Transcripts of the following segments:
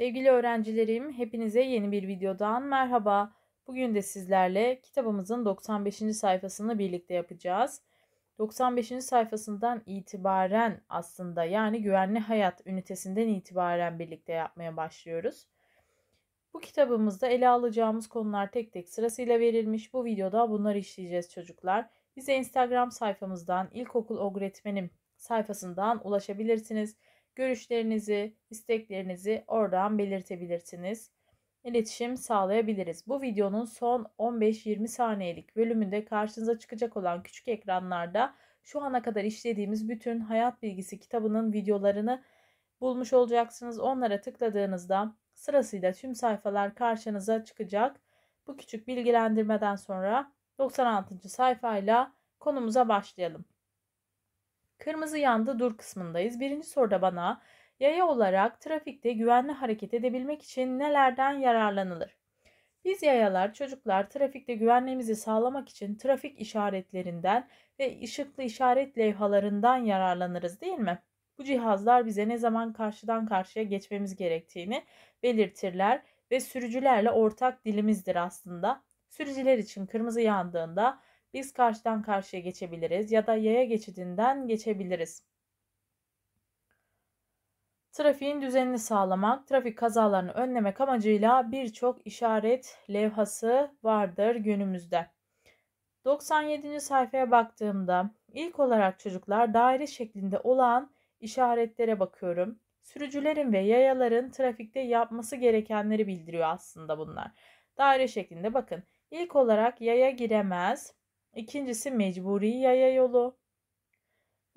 Sevgili öğrencilerim, hepinize yeni bir videodan merhaba. Bugün de sizlerle kitabımızın 95. sayfasını birlikte yapacağız. 95. sayfasından itibaren aslında yani güvenli hayat ünitesinden itibaren birlikte yapmaya başlıyoruz. Bu kitabımızda ele alacağımız konular tek tek sırasıyla verilmiş. Bu videoda bunları işleyeceğiz çocuklar. Bize Instagram sayfamızdan ilkokul öğretmenim sayfasından ulaşabilirsiniz. Görüşlerinizi, isteklerinizi oradan belirtebilirsiniz. İletişim sağlayabiliriz. Bu videonun son 15-20 saniyelik bölümünde karşınıza çıkacak olan küçük ekranlarda şu ana kadar işlediğimiz bütün hayat bilgisi kitabının videolarını bulmuş olacaksınız. Onlara tıkladığınızda sırasıyla tüm sayfalar karşınıza çıkacak. Bu küçük bilgilendirmeden sonra 96. sayfayla konumuza başlayalım. Kırmızı yandı dur kısmındayız. Birinci soruda bana yaya olarak trafikte güvenli hareket edebilmek için nelerden yararlanılır? Biz yayalar çocuklar trafikte güvenliğimizi sağlamak için trafik işaretlerinden ve ışıklı işaret levhalarından yararlanırız değil mi? Bu cihazlar bize ne zaman karşıdan karşıya geçmemiz gerektiğini belirtirler ve sürücülerle ortak dilimizdir aslında. Sürücüler için kırmızı yandığında biz karşıdan karşıya geçebiliriz ya da yaya geçidinden geçebiliriz. Trafiğin düzenini sağlamak, trafik kazalarını önlemek amacıyla birçok işaret levhası vardır günümüzde. 97. sayfaya baktığımda ilk olarak çocuklar daire şeklinde olan işaretlere bakıyorum. Sürücülerin ve yayaların trafikte yapması gerekenleri bildiriyor aslında bunlar. Daire şeklinde bakın. İlk olarak yaya giremez. İkincisi mecburi yaya yolu.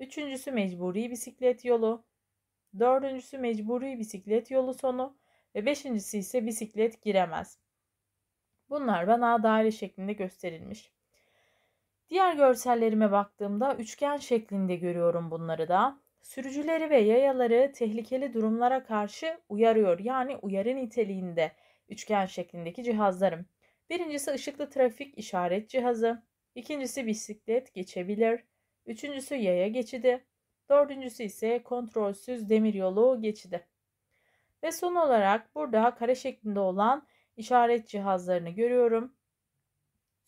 Üçüncüsü mecburi bisiklet yolu. Dördüncüsü mecburi bisiklet yolu sonu ve beşincisi ise bisiklet giremez. Bunlar bana daire şeklinde gösterilmiş. Diğer görsellerime baktığımda üçgen şeklinde görüyorum bunları da. Sürücüleri ve yayaları tehlikeli durumlara karşı uyarıyor. Yani uyarı niteliğinde üçgen şeklindeki cihazlarım. Birincisi ışıklı trafik işaret cihazı. İkincisi bisiklet geçebilir. Üçüncüsü yaya geçidi. Dördüncüsü ise kontrolsüz demiryolu geçidi. Ve son olarak burada kare şeklinde olan işaret cihazlarını görüyorum.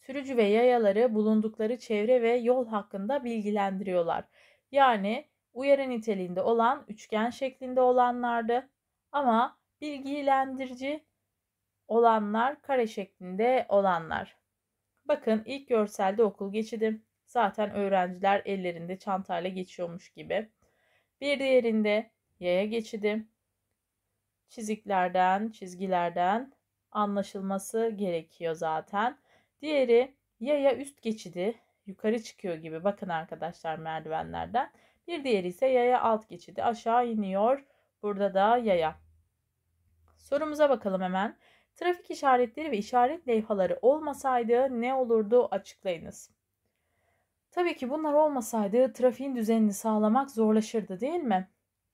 Sürücü ve yayaları bulundukları çevre ve yol hakkında bilgilendiriyorlar. Yani uyarı niteliğinde olan üçgen şeklinde olanlardı. Ama bilgilendirici olanlar kare şeklinde olanlar. Bakın ilk görselde okul geçidi. Zaten öğrenciler ellerinde çantayla geçiyormuş gibi. Bir diğerinde yaya geçidi. Çiziklerden, çizgilerden anlaşılması gerekiyor zaten. Diğeri yaya üst geçidi yukarı çıkıyor gibi. Bakın arkadaşlar merdivenlerden. Bir diğeri ise yaya alt geçidi aşağı iniyor. Burada da yaya. Sorumuza bakalım hemen. Trafik işaretleri ve işaret levhaları olmasaydı ne olurdu açıklayınız. Tabii ki bunlar olmasaydı trafiğin düzenini sağlamak zorlaşırdı değil mi?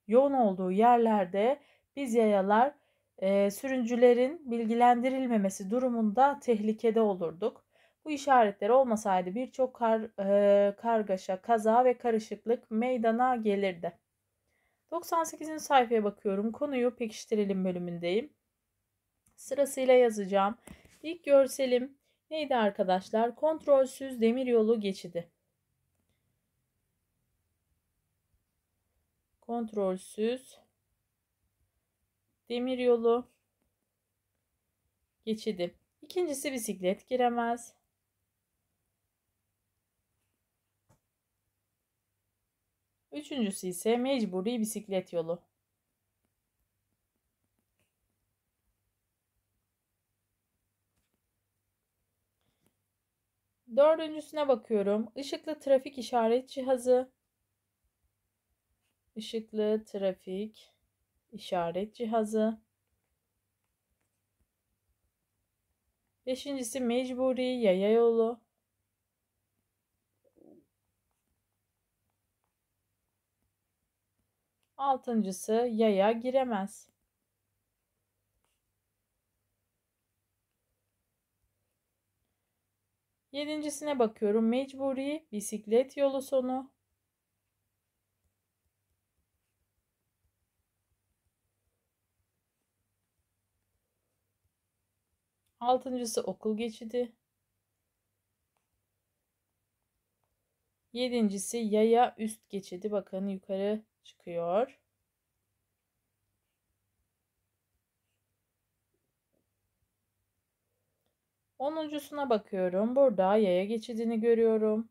Yoğun olduğu yerlerde biz yayalar e, sürüncülerin bilgilendirilmemesi durumunda tehlikede olurduk. Bu işaretler olmasaydı birçok kar, e, kargaşa, kaza ve karışıklık meydana gelirdi. 98. sayfaya bakıyorum. Konuyu pekiştirelim bölümündeyim sırasıyla yazacağım. İlk görselim neydi arkadaşlar? Kontrolsüz demiryolu geçidi. Kontrolsüz demiryolu geçidi. İkincisi bisiklet giremez. Üçüncüsü ise mecburi bisiklet yolu. Dördüncüsüne bakıyorum. Işıklı trafik işaret cihazı. Işıklı trafik işaret cihazı. Beşincisi mecburi yaya yolu. Altıncısı yaya giremez. Yedincisine bakıyorum. Mecburi bisiklet yolu sonu. Altıncısı okul geçidi. Yedincisi yaya üst geçidi. Bakın yukarı çıkıyor. Onuncusuna bakıyorum. Burada yaya geçidini görüyorum.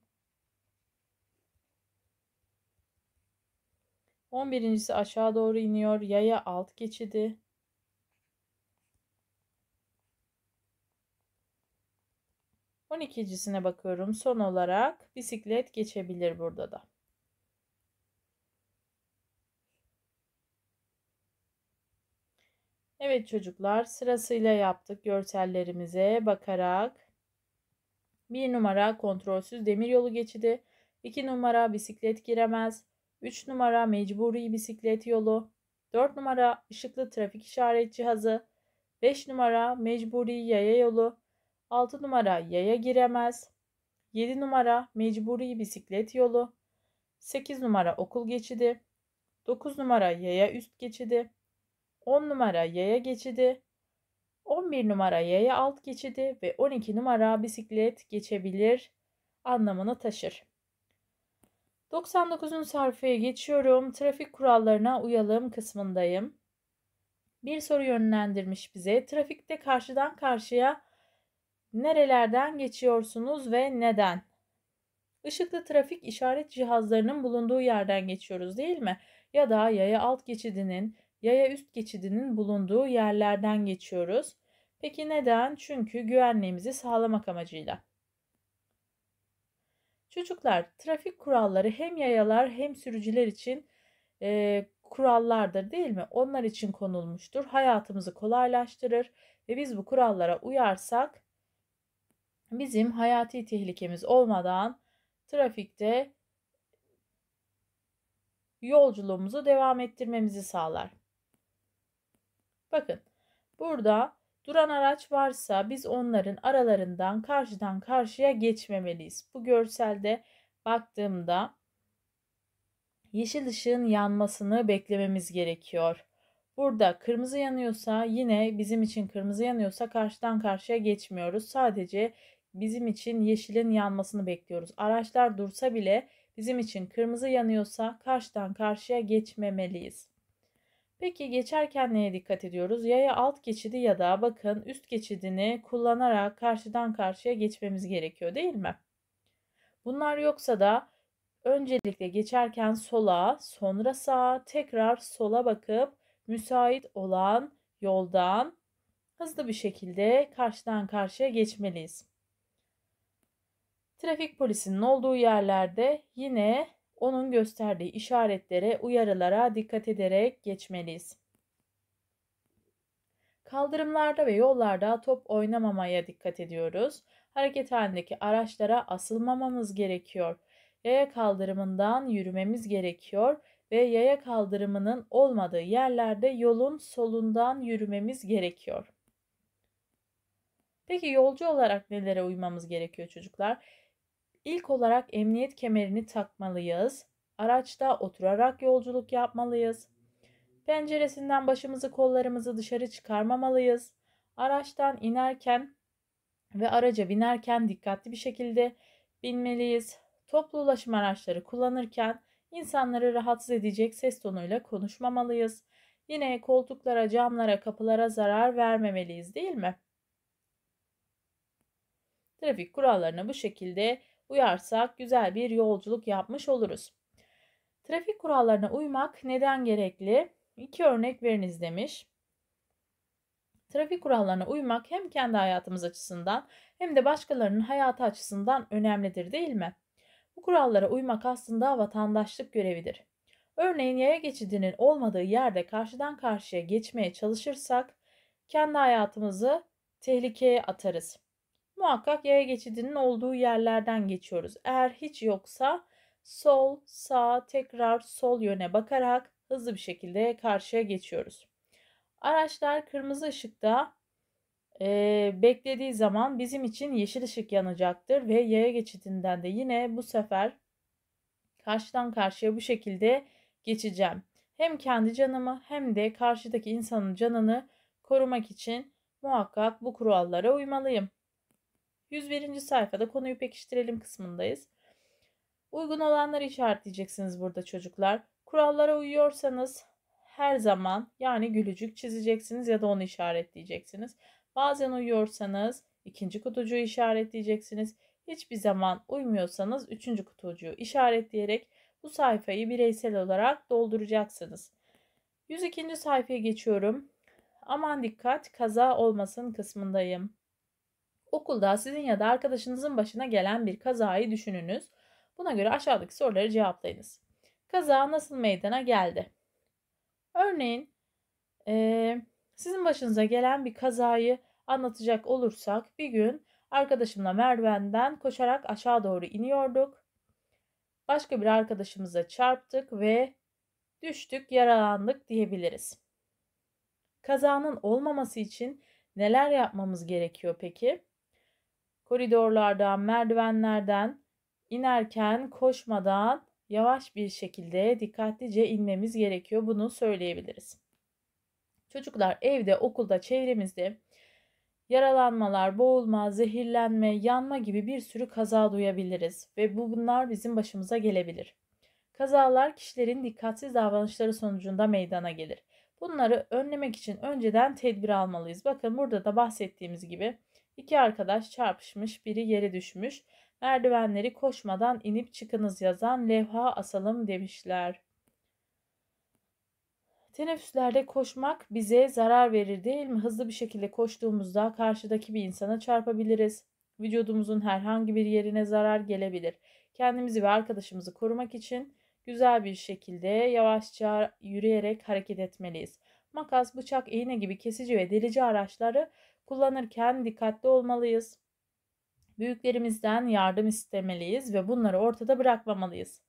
On birincisi aşağı doğru iniyor. Yaya alt geçidi. On ikincisine bakıyorum. Son olarak bisiklet geçebilir burada da. Evet çocuklar sırasıyla yaptık görsellerimize bakarak. Bir numara kontrolsüz demiryolu geçidi. 2 numara bisiklet giremez. 3 numara mecburi bisiklet yolu. 4 numara ışıklı trafik işaret cihazı. 5 numara mecburi yaya yolu. 6 numara yaya giremez. 7 numara mecburi bisiklet yolu. 8 numara okul geçidi. 9 numara yaya üst geçidi. 10 numara yaya geçidi, 11 numara yaya alt geçidi ve 12 numara bisiklet geçebilir anlamını taşır. 99. sayfaya geçiyorum. Trafik kurallarına uyalım kısmındayım. Bir soru yönlendirmiş bize. Trafikte karşıdan karşıya nerelerden geçiyorsunuz ve neden? Işıklı trafik işaret cihazlarının bulunduğu yerden geçiyoruz değil mi? Ya da yaya alt geçidinin yaya üst geçidinin bulunduğu yerlerden geçiyoruz. Peki neden? Çünkü güvenliğimizi sağlamak amacıyla. Çocuklar, trafik kuralları hem yayalar hem sürücüler için e, kurallardır değil mi? Onlar için konulmuştur. Hayatımızı kolaylaştırır ve biz bu kurallara uyarsak bizim hayati tehlikemiz olmadan trafikte yolculuğumuzu devam ettirmemizi sağlar. Bakın burada duran araç varsa biz onların aralarından karşıdan karşıya geçmemeliyiz. Bu görselde baktığımda yeşil ışığın yanmasını beklememiz gerekiyor. Burada kırmızı yanıyorsa yine bizim için kırmızı yanıyorsa karşıdan karşıya geçmiyoruz. Sadece bizim için yeşilin yanmasını bekliyoruz. Araçlar dursa bile bizim için kırmızı yanıyorsa karşıdan karşıya geçmemeliyiz. Peki geçerken neye dikkat ediyoruz? Yaya alt geçidi ya da bakın üst geçidini kullanarak karşıdan karşıya geçmemiz gerekiyor değil mi? Bunlar yoksa da öncelikle geçerken sola, sonra sağa, tekrar sola bakıp müsait olan yoldan hızlı bir şekilde karşıdan karşıya geçmeliyiz. Trafik polisinin olduğu yerlerde yine onun gösterdiği işaretlere, uyarılara dikkat ederek geçmeliyiz. Kaldırımlarda ve yollarda top oynamamaya dikkat ediyoruz. Hareket halindeki araçlara asılmamamız gerekiyor. Yaya kaldırımından yürümemiz gerekiyor ve yaya kaldırımının olmadığı yerlerde yolun solundan yürümemiz gerekiyor. Peki yolcu olarak nelere uymamız gerekiyor çocuklar? İlk olarak emniyet kemerini takmalıyız. Araçta oturarak yolculuk yapmalıyız. Penceresinden başımızı kollarımızı dışarı çıkarmamalıyız. Araçtan inerken ve araca binerken dikkatli bir şekilde binmeliyiz. Toplu ulaşım araçları kullanırken insanları rahatsız edecek ses tonuyla konuşmamalıyız. Yine koltuklara, camlara, kapılara zarar vermemeliyiz değil mi? Trafik kurallarına bu şekilde uyarsak güzel bir yolculuk yapmış oluruz. Trafik kurallarına uymak neden gerekli? İki örnek veriniz demiş. Trafik kurallarına uymak hem kendi hayatımız açısından hem de başkalarının hayatı açısından önemlidir değil mi? Bu kurallara uymak aslında vatandaşlık görevidir. Örneğin yaya geçidinin olmadığı yerde karşıdan karşıya geçmeye çalışırsak kendi hayatımızı tehlikeye atarız muhakkak yaya geçidinin olduğu yerlerden geçiyoruz. Eğer hiç yoksa sol, sağ, tekrar sol yöne bakarak hızlı bir şekilde karşıya geçiyoruz. Araçlar kırmızı ışıkta e, beklediği zaman bizim için yeşil ışık yanacaktır ve yaya geçidinden de yine bu sefer karşıdan karşıya bu şekilde geçeceğim. Hem kendi canımı hem de karşıdaki insanın canını korumak için muhakkak bu kurallara uymalıyım. 101. sayfada konuyu pekiştirelim kısmındayız. Uygun olanları işaretleyeceksiniz burada çocuklar. Kurallara uyuyorsanız her zaman yani gülücük çizeceksiniz ya da onu işaretleyeceksiniz. Bazen uyuyorsanız ikinci kutucuğu işaretleyeceksiniz. Hiçbir zaman uymuyorsanız üçüncü kutucuğu işaretleyerek bu sayfayı bireysel olarak dolduracaksınız. 102. sayfaya geçiyorum. Aman dikkat kaza olmasın kısmındayım. Okulda sizin ya da arkadaşınızın başına gelen bir kazayı düşününüz. Buna göre aşağıdaki soruları cevaplayınız. Kaza nasıl meydana geldi? Örneğin ee, sizin başınıza gelen bir kazayı anlatacak olursak bir gün arkadaşımla merdivenden koşarak aşağı doğru iniyorduk. Başka bir arkadaşımıza çarptık ve düştük, yaralandık diyebiliriz. Kazanın olmaması için neler yapmamız gerekiyor peki? koridorlardan, merdivenlerden inerken koşmadan yavaş bir şekilde dikkatlice inmemiz gerekiyor. Bunu söyleyebiliriz. Çocuklar evde, okulda, çevremizde yaralanmalar, boğulma, zehirlenme, yanma gibi bir sürü kaza duyabiliriz ve bu bunlar bizim başımıza gelebilir. Kazalar kişilerin dikkatsiz davranışları sonucunda meydana gelir. Bunları önlemek için önceden tedbir almalıyız. Bakın burada da bahsettiğimiz gibi İki arkadaş çarpışmış, biri yere düşmüş. Merdivenleri koşmadan inip çıkınız yazan levha asalım demişler. Teneffüslerde koşmak bize zarar verir değil mi? Hızlı bir şekilde koştuğumuzda karşıdaki bir insana çarpabiliriz. Vücudumuzun herhangi bir yerine zarar gelebilir. Kendimizi ve arkadaşımızı korumak için güzel bir şekilde yavaşça yürüyerek hareket etmeliyiz. Makas, bıçak, iğne gibi kesici ve delici araçları kullanırken dikkatli olmalıyız. Büyüklerimizden yardım istemeliyiz ve bunları ortada bırakmamalıyız.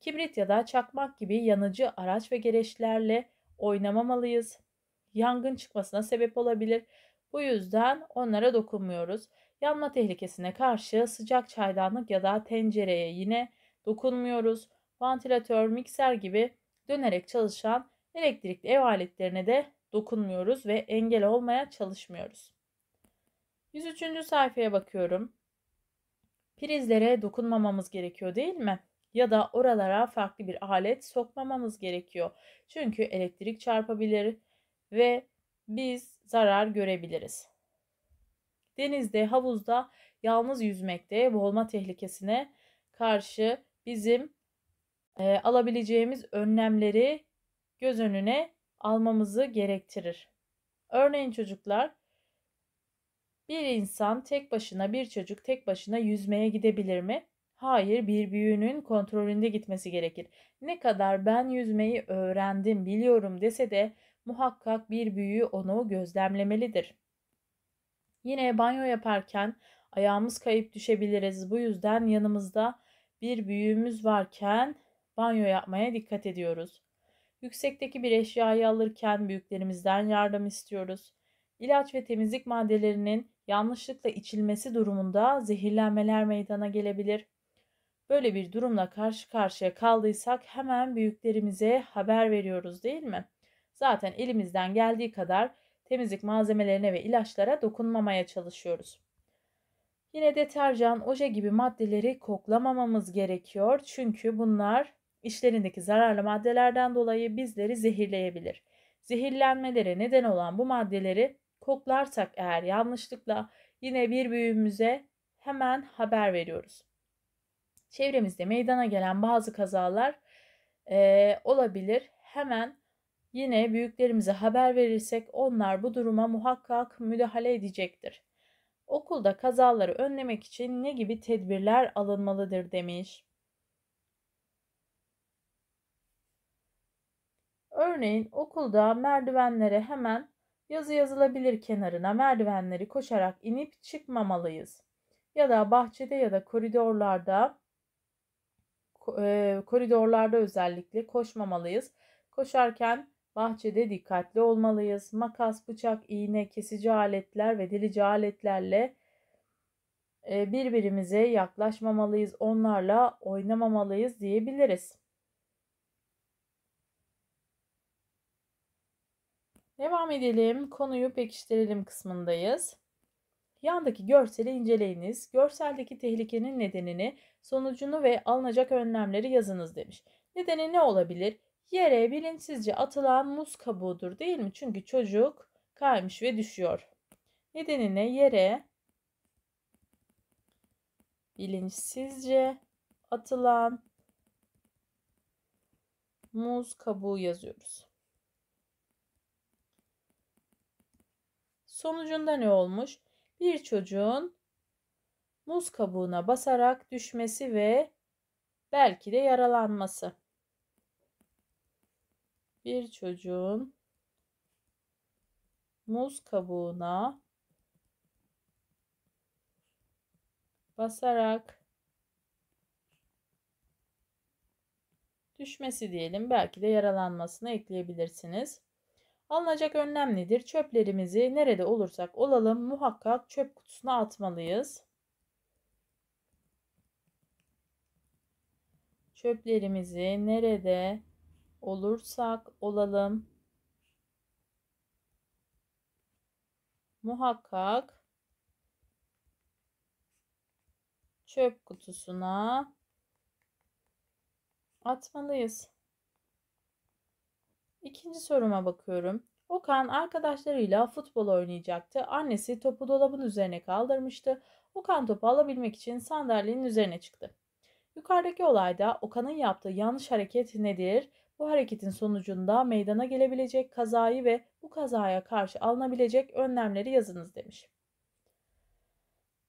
Kibrit ya da çakmak gibi yanıcı araç ve gereçlerle oynamamalıyız. Yangın çıkmasına sebep olabilir. Bu yüzden onlara dokunmuyoruz. Yanma tehlikesine karşı sıcak çaydanlık ya da tencereye yine dokunmuyoruz. Vantilatör, mikser gibi dönerek çalışan elektrikli ev aletlerine de dokunmuyoruz ve engel olmaya çalışmıyoruz. 103. sayfaya bakıyorum. Prizlere dokunmamamız gerekiyor değil mi? Ya da oralara farklı bir alet sokmamamız gerekiyor. Çünkü elektrik çarpabilir ve biz zarar görebiliriz. Denizde, havuzda yalnız yüzmekte boğulma tehlikesine karşı bizim e, alabileceğimiz önlemleri göz önüne almamızı gerektirir. Örneğin çocuklar bir insan tek başına, bir çocuk tek başına yüzmeye gidebilir mi? Hayır, bir büyüğünün kontrolünde gitmesi gerekir. Ne kadar ben yüzmeyi öğrendim, biliyorum dese de muhakkak bir büyüğü onu gözlemlemelidir. Yine banyo yaparken ayağımız kayıp düşebiliriz. Bu yüzden yanımızda bir büyüğümüz varken banyo yapmaya dikkat ediyoruz. Yüksekteki bir eşyayı alırken büyüklerimizden yardım istiyoruz. İlaç ve temizlik maddelerinin yanlışlıkla içilmesi durumunda zehirlenmeler meydana gelebilir. Böyle bir durumla karşı karşıya kaldıysak hemen büyüklerimize haber veriyoruz değil mi? Zaten elimizden geldiği kadar temizlik malzemelerine ve ilaçlara dokunmamaya çalışıyoruz. Yine deterjan, oje gibi maddeleri koklamamamız gerekiyor. Çünkü bunlar işlerindeki zararlı maddelerden dolayı bizleri zehirleyebilir. Zehirlenmelere neden olan bu maddeleri koklarsak eğer yanlışlıkla yine bir büyüğümüze hemen haber veriyoruz. Çevremizde meydana gelen bazı kazalar e, olabilir. Hemen yine büyüklerimize haber verirsek onlar bu duruma muhakkak müdahale edecektir. Okulda kazaları önlemek için ne gibi tedbirler alınmalıdır demiş. Örneğin okulda merdivenlere hemen Yazı yazılabilir kenarına merdivenleri koşarak inip çıkmamalıyız. Ya da bahçede ya da koridorlarda e, koridorlarda özellikle koşmamalıyız. Koşarken bahçede dikkatli olmalıyız. Makas, bıçak, iğne, kesici aletler ve delici aletlerle e, birbirimize yaklaşmamalıyız, onlarla oynamamalıyız diyebiliriz. Devam edelim. Konuyu pekiştirelim kısmındayız. Yandaki görseli inceleyiniz. Görseldeki tehlikenin nedenini, sonucunu ve alınacak önlemleri yazınız demiş. Nedeni ne olabilir? Yere bilinçsizce atılan muz kabuğudur değil mi? Çünkü çocuk kaymış ve düşüyor. Nedeni ne? yere bilinçsizce atılan muz kabuğu yazıyoruz. Sonucunda ne olmuş? Bir çocuğun muz kabuğuna basarak düşmesi ve belki de yaralanması. Bir çocuğun muz kabuğuna basarak düşmesi diyelim. Belki de yaralanmasını ekleyebilirsiniz. Alınacak önlem nedir? Çöplerimizi nerede olursak olalım muhakkak çöp kutusuna atmalıyız. Çöplerimizi nerede olursak olalım muhakkak çöp kutusuna atmalıyız. İkinci soruma bakıyorum. Okan arkadaşlarıyla futbol oynayacaktı. Annesi topu dolabın üzerine kaldırmıştı. Okan topu alabilmek için sandalyenin üzerine çıktı. Yukarıdaki olayda Okan'ın yaptığı yanlış hareket nedir? Bu hareketin sonucunda meydana gelebilecek kazayı ve bu kazaya karşı alınabilecek önlemleri yazınız demiş.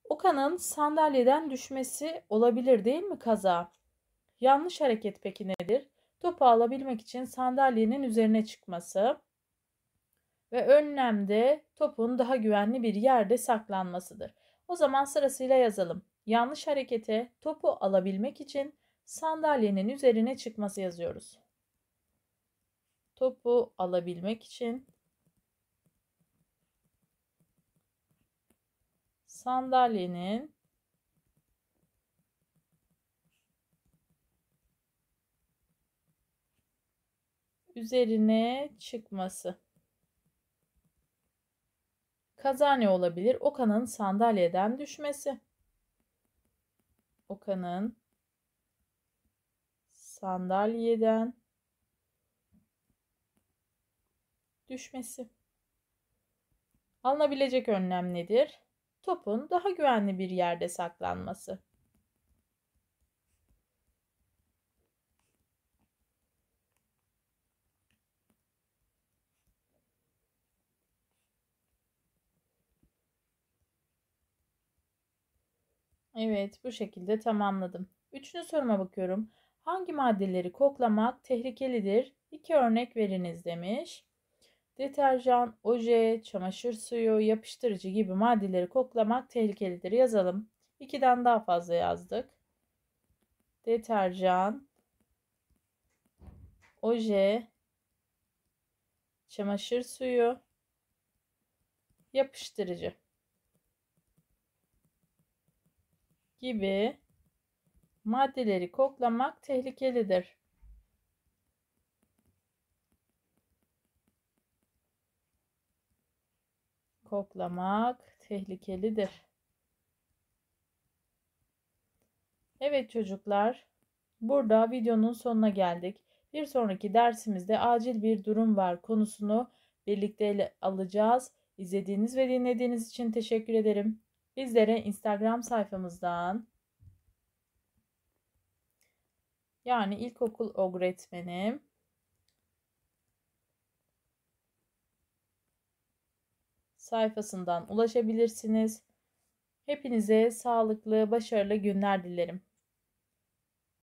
Okan'ın sandalyeden düşmesi olabilir değil mi kaza? Yanlış hareket peki nedir? topu alabilmek için sandalyenin üzerine çıkması ve önlemde topun daha güvenli bir yerde saklanmasıdır. O zaman sırasıyla yazalım. Yanlış harekete topu alabilmek için sandalyenin üzerine çıkması yazıyoruz. Topu alabilmek için sandalyenin üzerine çıkması. kazane olabilir? Okan'ın sandalyeden düşmesi. Okan'ın sandalyeden düşmesi. Alınabilecek önlem nedir? Topun daha güvenli bir yerde saklanması. Evet bu şekilde tamamladım. Üçüncü soruma bakıyorum. Hangi maddeleri koklamak tehlikelidir? İki örnek veriniz demiş. Deterjan, oje, çamaşır suyu, yapıştırıcı gibi maddeleri koklamak tehlikelidir. Yazalım. İkiden daha fazla yazdık. Deterjan, oje, çamaşır suyu, yapıştırıcı. gibi maddeleri koklamak tehlikelidir. Koklamak tehlikelidir. Evet çocuklar, burada videonun sonuna geldik. Bir sonraki dersimizde acil bir durum var konusunu birlikte ele alacağız. İzlediğiniz ve dinlediğiniz için teşekkür ederim. Bizlere Instagram sayfamızdan yani ilkokul öğretmenim sayfasından ulaşabilirsiniz. Hepinize sağlıklı, başarılı günler dilerim.